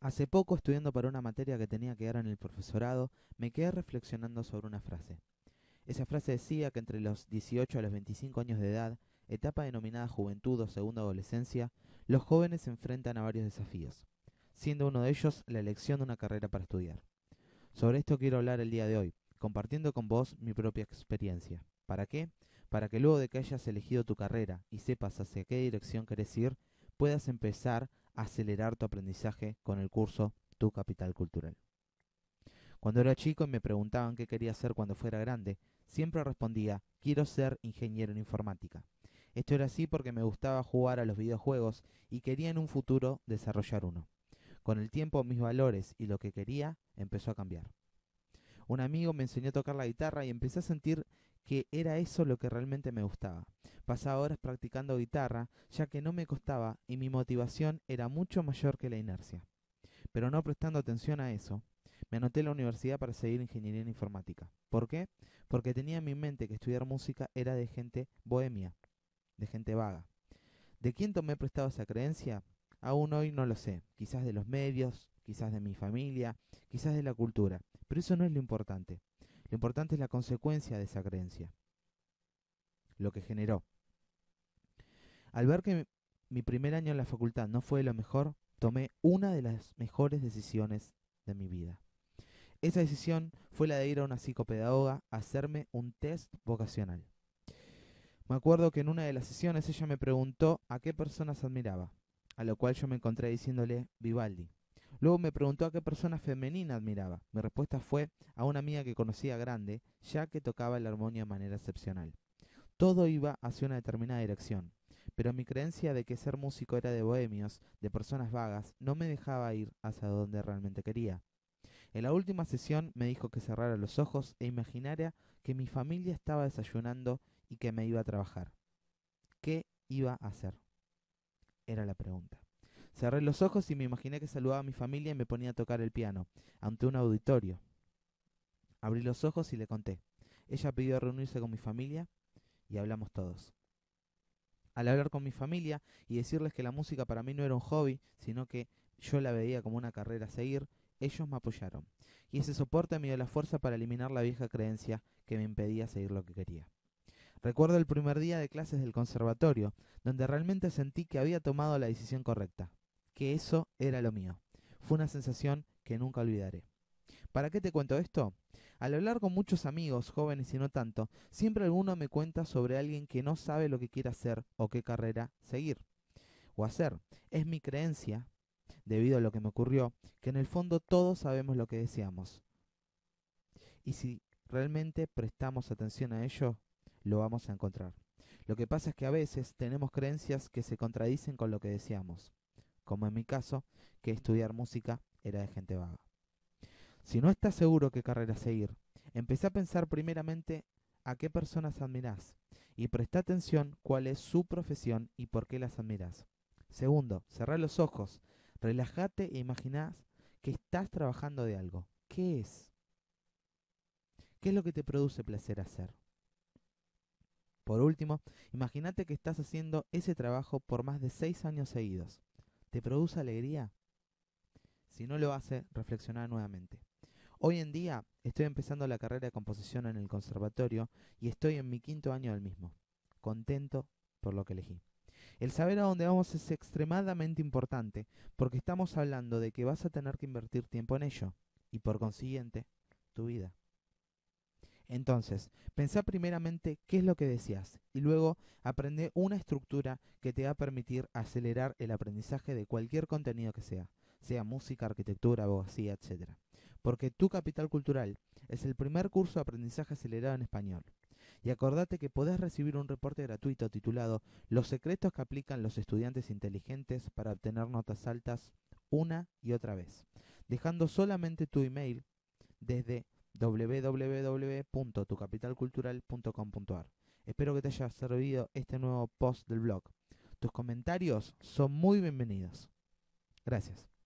Hace poco, estudiando para una materia que tenía que dar en el profesorado, me quedé reflexionando sobre una frase. Esa frase decía que entre los 18 a los 25 años de edad, etapa denominada juventud o segunda adolescencia, los jóvenes se enfrentan a varios desafíos, siendo uno de ellos la elección de una carrera para estudiar. Sobre esto quiero hablar el día de hoy, compartiendo con vos mi propia experiencia. ¿Para qué? Para que luego de que hayas elegido tu carrera y sepas hacia qué dirección querés ir, puedas empezar acelerar tu aprendizaje con el curso Tu Capital Cultural. Cuando era chico y me preguntaban qué quería hacer cuando fuera grande, siempre respondía, quiero ser ingeniero en informática. Esto era así porque me gustaba jugar a los videojuegos y quería en un futuro desarrollar uno. Con el tiempo mis valores y lo que quería empezó a cambiar. Un amigo me enseñó a tocar la guitarra y empecé a sentir que era eso lo que realmente me gustaba. Pasaba horas practicando guitarra, ya que no me costaba y mi motivación era mucho mayor que la inercia. Pero no prestando atención a eso, me anoté en la universidad para seguir ingeniería en informática. ¿Por qué? Porque tenía en mi mente que estudiar música era de gente bohemia, de gente vaga. ¿De quién tomé prestado esa creencia? Aún hoy no lo sé, quizás de los medios, quizás de mi familia, quizás de la cultura, pero eso no es lo importante. Lo importante es la consecuencia de esa creencia, lo que generó. Al ver que mi primer año en la facultad no fue lo mejor, tomé una de las mejores decisiones de mi vida. Esa decisión fue la de ir a una psicopedagoga a hacerme un test vocacional. Me acuerdo que en una de las sesiones ella me preguntó a qué personas admiraba, a lo cual yo me encontré diciéndole Vivaldi. Luego me preguntó a qué persona femenina admiraba. Mi respuesta fue a una amiga que conocía grande, ya que tocaba la armonía de manera excepcional. Todo iba hacia una determinada dirección, pero mi creencia de que ser músico era de bohemios, de personas vagas, no me dejaba ir hacia donde realmente quería. En la última sesión me dijo que cerrara los ojos e imaginara que mi familia estaba desayunando y que me iba a trabajar. ¿Qué iba a hacer? Era la pregunta. Cerré los ojos y me imaginé que saludaba a mi familia y me ponía a tocar el piano, ante un auditorio. Abrí los ojos y le conté. Ella pidió reunirse con mi familia y hablamos todos. Al hablar con mi familia y decirles que la música para mí no era un hobby, sino que yo la veía como una carrera a seguir, ellos me apoyaron. Y ese soporte me dio la fuerza para eliminar la vieja creencia que me impedía seguir lo que quería. Recuerdo el primer día de clases del conservatorio, donde realmente sentí que había tomado la decisión correcta que eso era lo mío. Fue una sensación que nunca olvidaré. ¿Para qué te cuento esto? Al hablar con muchos amigos, jóvenes y no tanto, siempre alguno me cuenta sobre alguien que no sabe lo que quiere hacer o qué carrera seguir o hacer. Es mi creencia, debido a lo que me ocurrió, que en el fondo todos sabemos lo que deseamos. Y si realmente prestamos atención a ello, lo vamos a encontrar. Lo que pasa es que a veces tenemos creencias que se contradicen con lo que deseamos como en mi caso, que estudiar música era de gente vaga. Si no estás seguro qué carrera seguir, empecé a pensar primeramente a qué personas admirás y presta atención cuál es su profesión y por qué las admirás. Segundo, cerrá los ojos, relájate e imaginás que estás trabajando de algo. ¿Qué es? ¿Qué es lo que te produce placer hacer? Por último, imagínate que estás haciendo ese trabajo por más de seis años seguidos. ¿Te produce alegría? Si no lo hace, reflexiona nuevamente. Hoy en día estoy empezando la carrera de composición en el conservatorio y estoy en mi quinto año del mismo, contento por lo que elegí. El saber a dónde vamos es extremadamente importante porque estamos hablando de que vas a tener que invertir tiempo en ello y por consiguiente tu vida. Entonces, pensá primeramente qué es lo que deseas y luego aprende una estructura que te va a permitir acelerar el aprendizaje de cualquier contenido que sea, sea música, arquitectura, abogacía, etc. Porque tu capital cultural es el primer curso de aprendizaje acelerado en español. Y acordate que podés recibir un reporte gratuito titulado Los secretos que aplican los estudiantes inteligentes para obtener notas altas una y otra vez, dejando solamente tu email desde www.tucapitalcultural.com.ar. Espero que te haya servido este nuevo post del blog. Tus comentarios son muy bienvenidos. Gracias.